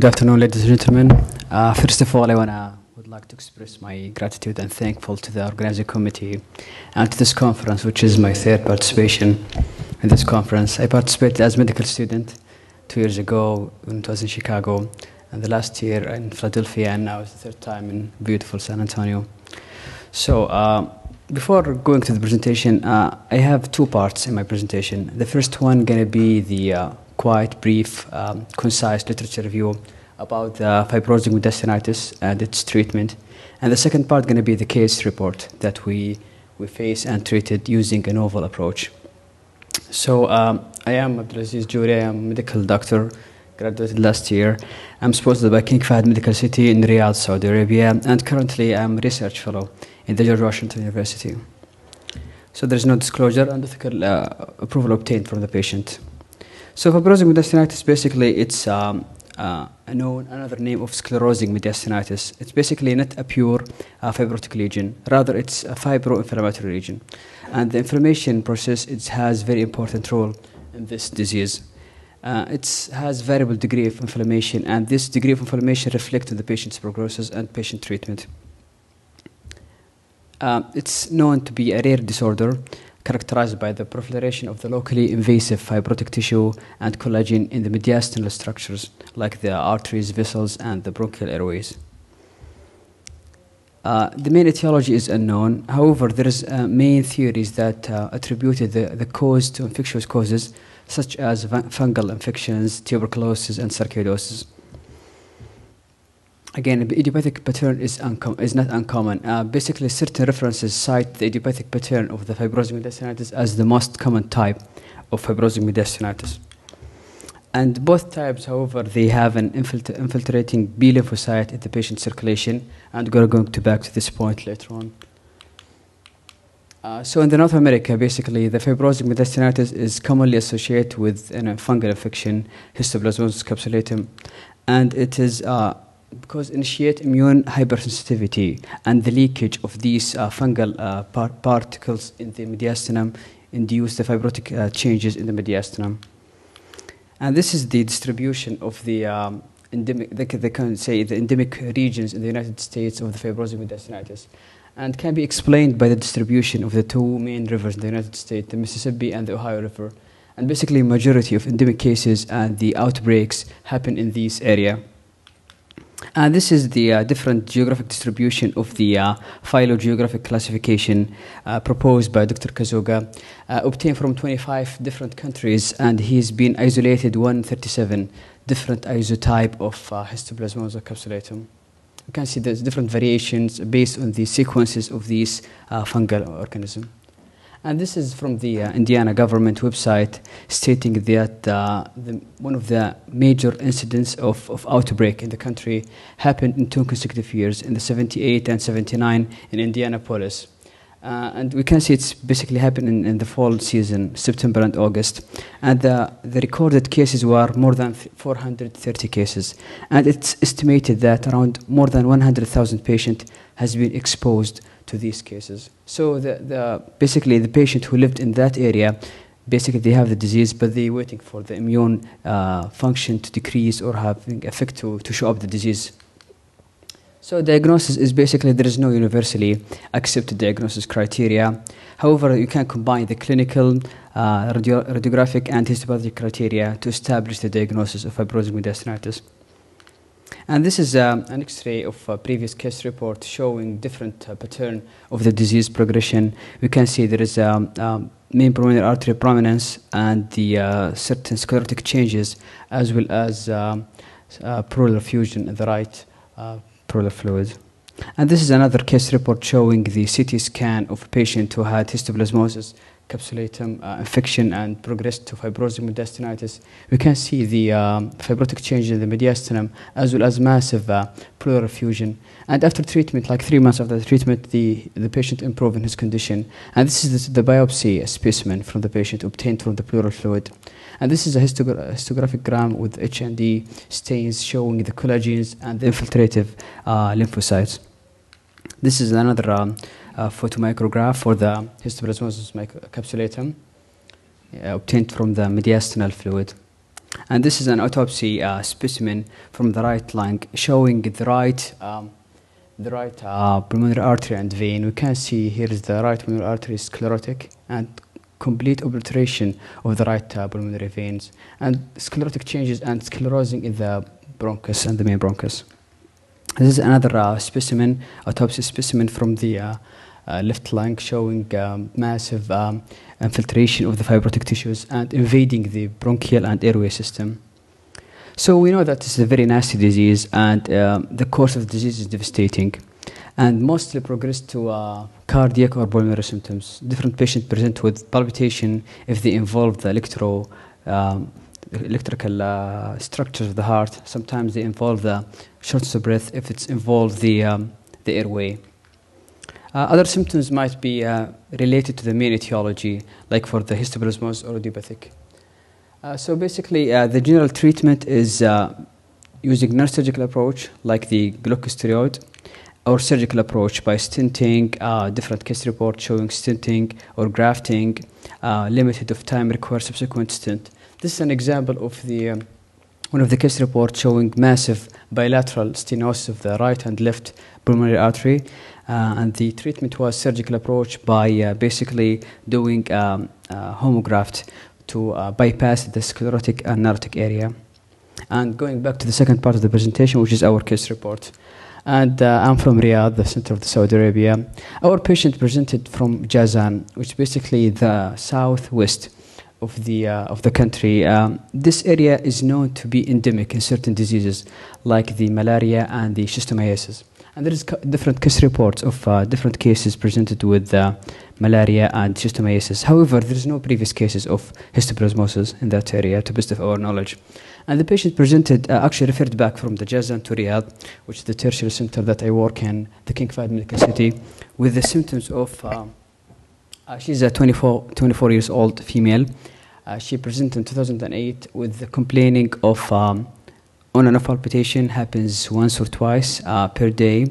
good afternoon, ladies and gentlemen. Uh, first of all, I wanna would like to express my gratitude and thankful to the organizing committee and to this conference, which is my third participation in this conference. I participated as medical student two years ago when it was in Chicago, and the last year in Philadelphia, and now it's the third time in beautiful San Antonio. So. Uh, before going to the presentation, uh, I have two parts in my presentation. The first one gonna be the uh, quite brief, um, concise literature review about uh, fibrosing intestinitis and its treatment. And the second part going to be the case report that we, we face and treated using a novel approach. So um, I am Abdulaziz Juri, I am a medical doctor, graduated last year. I'm sponsored by King Fahd Medical City in Riyadh, Saudi Arabia, and currently I'm a research fellow in the George Washington University. So there's no disclosure and ethical uh, approval obtained from the patient. So fibrosing intestinitis basically it's um, uh, known another name of sclerosing mediastinitis. It's basically not a pure uh, fibrotic lesion, rather it's a fibro-inflammatory lesion. And the inflammation process it has very important role in this disease. Uh, it has variable degree of inflammation, and this degree of inflammation reflects the patient's prognosis and patient treatment. Uh, it's known to be a rare disorder characterized by the proliferation of the locally invasive fibrotic tissue and collagen in the mediastinal structures like the arteries, vessels, and the bronchial airways. Uh, the main etiology is unknown. However, there is uh, main theories that uh, attributed the, the cause to infectious causes such as fungal infections, tuberculosis, and sarcoidosis. Again, the idiopathic pattern is, is not uncommon. Uh, basically, certain references cite the idiopathic pattern of the fibrosing mediastinitis as the most common type of fibrosing mediastinitis. And both types, however, they have an infiltrating B lymphocyte in the patient circulation, and we're going to back to this point later on. Uh, so in the North America, basically, the fibrosing mediastinitis is commonly associated with you know, fungal infection, histoplasmosis capsulatum, and it is uh, because initiate immune hypersensitivity and the leakage of these uh, fungal uh, par particles in the mediastinum induce the fibrotic uh, changes in the mediastinum. And this is the distribution of the um, endemic, they can, they can, say the endemic regions in the United States of the fibrosis mediastinitis, and can be explained by the distribution of the two main rivers in the United States, the Mississippi and the Ohio River. And basically, majority of endemic cases and the outbreaks happen in this area. Uh, this is the uh, different geographic distribution of the uh, phylogeographic classification uh, proposed by Dr. Kazuga, uh, obtained from 25 different countries, and he's been isolated 137 different isotype of uh, Histoplasmosa capsulatum. You can see there's different variations based on the sequences of these fungal organisms. And this is from the uh, Indiana government website stating that uh, the, one of the major incidents of, of outbreak in the country happened in two consecutive years, in the 78 and 79 in Indianapolis. Uh, and we can see it's basically happening in, in, the fall season, September and August. And the, the recorded cases were more than 430 cases. And it's estimated that around more than 100,000 patients has been exposed to these cases. So the, the, basically the patient who lived in that area, basically they have the disease, but they're waiting for the immune uh, function to decrease or having effect to, to show up the disease. So diagnosis is basically there is no universally accepted diagnosis criteria. However, you can combine the clinical, uh, radio radiographic, and histopathologic criteria to establish the diagnosis of fibrosing mediastinitis. And this is um, an X-ray of a previous case report showing different uh, pattern of the disease progression. We can see there is a um, um, main pulmonary artery prominence and the uh, certain sclerotic changes as well as um, uh, pleural fusion in the right uh, pleural fluid. And this is another case report showing the CT scan of a patient who had histoplasmosis capsulatum uh, infection and progress to fibrosing mediastinitis, we can see the um, fibrotic change in the mediastinum as well as massive uh, pleural effusion. And after treatment, like three months after treatment, the, the patient improved in his condition. And this is the, the biopsy specimen from the patient obtained from the pleural fluid. And this is a histogra histographic gram with h and stains showing the collagens and the infiltrative uh, lymphocytes. This is another um, uh, photomicrograph for the histoplasmosis capsulatum uh, obtained from the mediastinal fluid. And this is an autopsy uh, specimen from the right lung showing the right, um, the right uh, pulmonary artery and vein. We can see here is the right pulmonary artery is sclerotic and complete obliteration of the right uh, pulmonary veins and sclerotic changes and sclerosing in the bronchus and the main bronchus. This is another uh, specimen, autopsy specimen from the uh, uh, left lung showing um, massive um, infiltration of the fibrotic tissues and invading the bronchial and airway system. So we know that this is a very nasty disease, and uh, the course of the disease is devastating, and mostly progress to uh, cardiac or pulmonary symptoms. Different patients present with palpitation if they involve the electro, um, electrical uh, structures of the heart. Sometimes they involve the shortness of breath if it's involved the um, the airway. Uh, other symptoms might be uh, related to the main etiology, like for the histoplasmosis or idiopathic. Uh, so basically, the general treatment is using non-surgical approach like the glucosteroid or surgical approach by stenting, uh, different case reports showing stenting or grafting, uh, limited of time requires subsequent stent. This is an example of the um, one of the case reports showing massive bilateral stenosis of the right and left pulmonary artery. Uh, and the treatment was surgical approach by uh, basically doing um, uh, homograft to uh, bypass the sclerotic and narrotic area. And going back to the second part of the presentation, which is our case report. And uh, I'm from Riyadh, the center of the Saudi Arabia. Our patient presented from Jazan, which is basically the southwest of the, uh, of the country. Um, this area is known to be endemic in certain diseases like the malaria and the schistomiasis. And there is different case reports of uh, different cases presented with uh, malaria and schistomiasis. However, there is no previous cases of histoplasmosis in that area, to best of our knowledge. And the patient presented uh, actually referred back from the Jazan to Riyadh, which is the tertiary center that I work in, the King Fahd Medical City, with the symptoms of um, uh, she's a 24, 24 years old female. Uh, she presented in 2008 with complaining of um, on and off palpitation happens once or twice uh, per day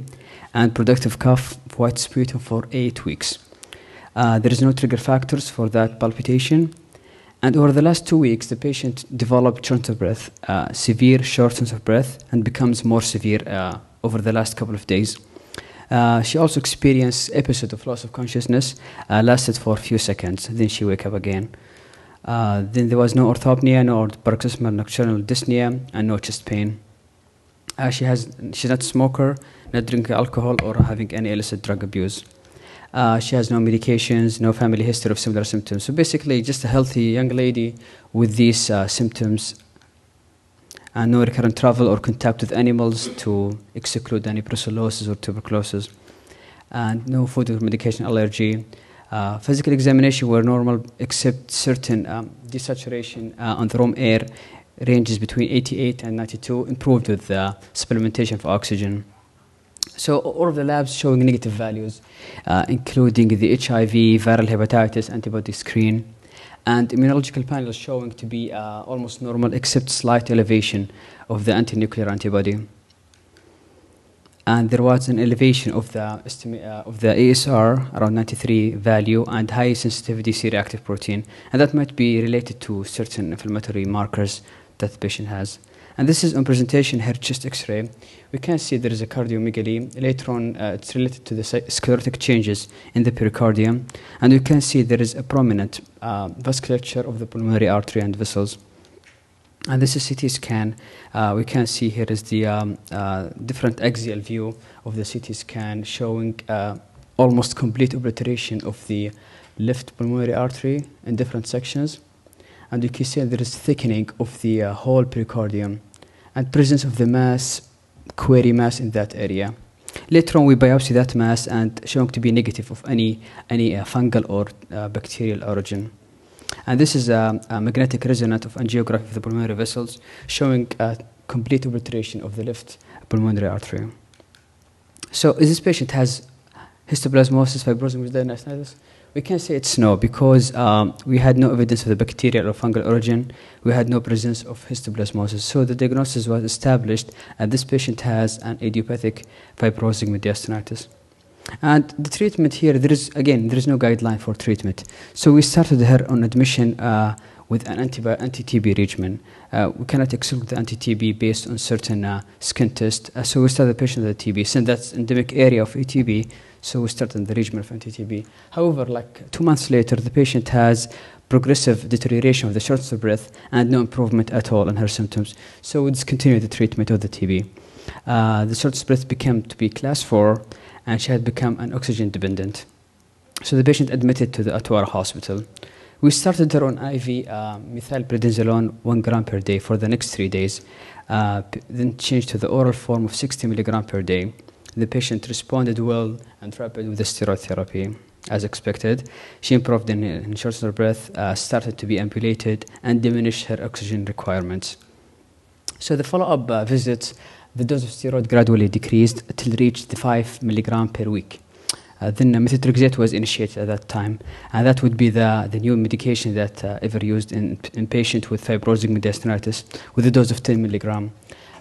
and productive cough white sputum for eight weeks. Uh, there is no trigger factors for that palpitation. And over the last two weeks, the patient developed shortness of breath, uh, severe shortness of breath, and becomes more severe uh, over the last couple of days. Uh, she also experienced episode of loss of consciousness, uh, lasted for a few seconds. Then she wake up again. Uh, then there was no orthopnea, no paroxysmal nocturnal dyspnea, and no chest pain. Uh, she has she's not smoker, not drinking alcohol, or having any illicit drug abuse. Uh, she has no medications, no family history of similar symptoms. So basically, just a healthy young lady with these symptoms and no recurrent travel or contact with animals to exclude any brucellosis or tuberculosis, and no food or medication allergy. Uh, physical examination were normal except certain um, desaturation uh, on the room air ranges between 88 and 92, improved with supplementation of oxygen. So all of the labs showing negative values, uh, including the HIV, viral hepatitis, antibody screen and immunological panel is showing to be uh, almost normal except slight elevation of the anti-nuclear antibody. And there was an elevation of the, uh, of the ASR around 93 value and high sensitivity C-reactive protein. And that might be related to certain inflammatory markers that the patient has. And this is on presentation her chest x-ray. We can see there is a cardiomegaly. Later on, uh, it's related to the sclerotic changes in the pericardium. And we can see there is a prominent uh, vasculature of the pulmonary artery and vessels. And this is CT scan. Uh, we can see here is the um, uh, different axial view of the CT scan showing uh, almost complete obliteration of the left pulmonary artery in different sections and you can see there is thickening of the uh, whole pericardium and presence of the mass, query mass in that area. Later on, we biopsy that mass and showing to be negative of any, any uh, fungal or uh, bacterial origin. And this is a, a magnetic resonance of angiography of the pulmonary vessels, showing a complete obliteration of the left pulmonary artery. So this patient has histoplasmosis, fibrosis, with diastasitis. We can say it's no because um, we had no evidence of the bacterial or fungal origin. We had no presence of histoplasmosis. So the diagnosis was established, and this patient has an idiopathic fibrosing mediastinitis. And the treatment here, there is again, there is no guideline for treatment. So we started her on admission uh, with an anti, TB regimen. Uh, we cannot exclude the anti TB based on certain uh, skin tests. Uh, so we started the patient with a TB, since that's endemic area of ETB. So we started in the regimen of NTTB. However, like two months later, the patient has progressive deterioration of the shortness of breath and no improvement at all in her symptoms. So we discontinued the treatment of the TB. Uh, the shortness of breath became to be class 4 and she had become an oxygen dependent. So the patient admitted to the Atwara hospital. We started her on IV uh, methylprednisolone 1 gram per day for the next three days, uh, then changed to the oral form of 60 milligram per day. The patient responded well and rapid with the steroid therapy as expected. She improved in, in shortness of breath, uh, started to be ambulated, and diminished her oxygen requirements. So the follow-up uh, visits, the dose of steroid gradually decreased till it reached the 5 milligram per week. Uh, then uh, methotrexate was initiated at that time, and uh, that would be the, the new medication that uh, ever used in, in patients with fibrosing mediastinitis with a dose of 10 milligram.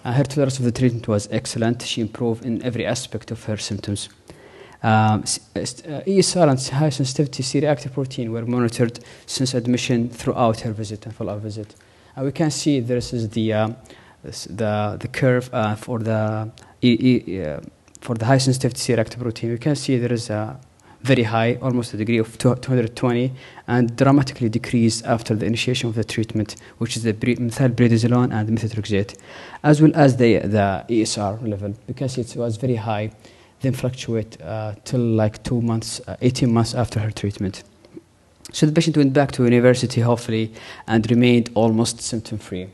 Uh, her tolerance of the treatment was excellent. She improved in every aspect of her symptoms. Um, uh, uh, ESR and high sensitivity C-reactive protein were monitored since admission throughout her visit and follow-up visit. And we can see this is the uh, the the curve uh, for the uh, for the high sensitivity C-reactive protein. We can see there is a very high, almost a degree of 220, and dramatically decreased after the initiation of the treatment, which is the methylprednisolone and methotrexate, as well as the, the ESR level, because it was very high, then fluctuate uh, till like two months, uh, 18 months after her treatment. So the patient went back to university, hopefully, and remained almost symptom free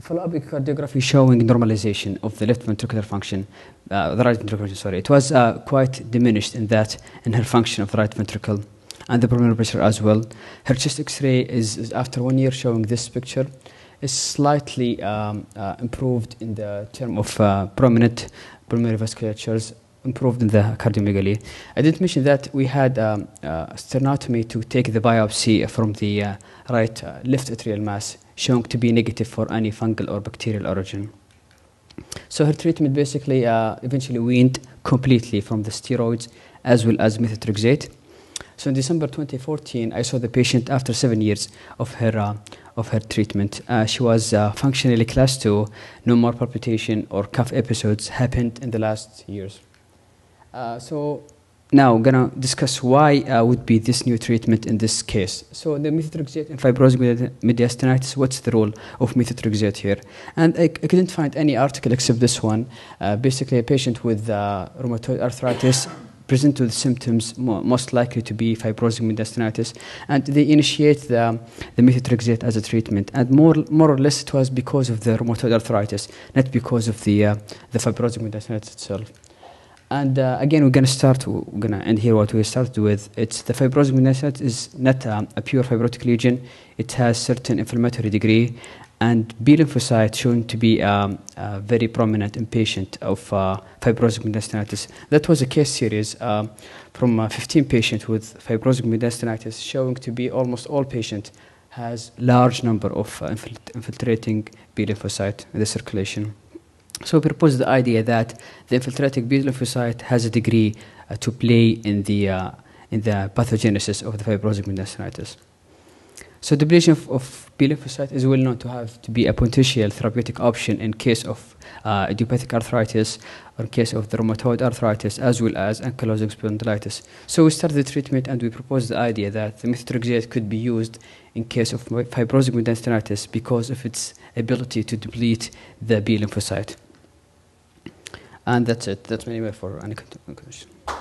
follow-up echocardiography showing normalization of the left ventricular function, uh, the right ventricular function, sorry. It was uh, quite diminished in that, in her function of the right ventricle and the pulmonary pressure as well. Her chest x-ray is, is after one year showing this picture is slightly um, uh, improved in the term of uh, prominent pulmonary vasculatures improved in the cardiomegaly. I didn't mention that we had um, uh, sternotomy to take the biopsy from the uh, right uh, left atrial mass, shown to be negative for any fungal or bacterial origin. So her treatment basically uh, eventually weaned completely from the steroids as well as methotrexate. So in December 2014, I saw the patient after seven years of her uh, of her treatment. Uh, she was uh, functionally class two. No more palpitation or cough episodes happened in the last years. Uh, so now I'm gonna discuss why uh, would be this new treatment in this case. So the methotrexate in fibrosing mediastinitis, what's the role of methotrexate here? And I, I couldn't find any article except this one. Uh, basically, a patient with uh, rheumatoid arthritis present with symptoms mo most likely to be fibrosing mediastinitis, and they initiate the, the methotrexate as a treatment. And more, more or less, it was because of the rheumatoid arthritis, not because of the, uh, the fibrosing mediastinitis itself. And uh, again, we're gonna start. We're gonna end here. What we started with, it's the fibrotic malignancy is not um, a pure fibrotic lesion. It has certain inflammatory degree, and B lymphocyte shown to be um, uh, very prominent in patient of uh, fibrotic mediastinitis. That was a case series um, uh, from 15 patients with fibrotic mediastinitis, showing to be almost all patient has large number of uh, infiltrating B lymphocyte in the circulation. So we proposed the idea that the infiltrating B lymphocyte has a degree uh, to play in the, uh, in the pathogenesis of the fibrosing meniscitis. So depletion of, of B lymphocyte is well known to have to be a potential therapeutic option in case of uh, idiopathic arthritis or in case of the rheumatoid arthritis as well as ankylosing spondylitis. So we started the treatment and we proposed the idea that the methotrexate could be used in case of fibrosing meniscitis because of its ability to deplete the B lymphocyte. And that's it. That's my for any question.